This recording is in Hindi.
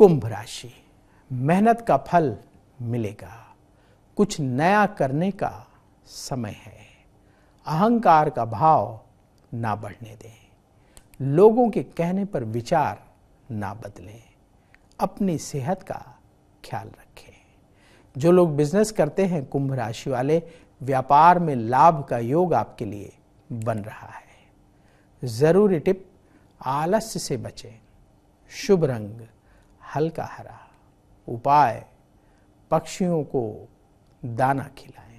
कुंभ राशि मेहनत का फल मिलेगा कुछ नया करने का समय है अहंकार का भाव ना बढ़ने दें लोगों के कहने पर विचार ना बदलें अपनी सेहत का ख्याल रखें जो लोग बिजनेस करते हैं कुंभ राशि वाले व्यापार में लाभ का योग आपके लिए बन रहा है जरूरी टिप आलस्य से बचें शुभ रंग हल्का हरा उपाय पक्षियों को दाना खिलाएं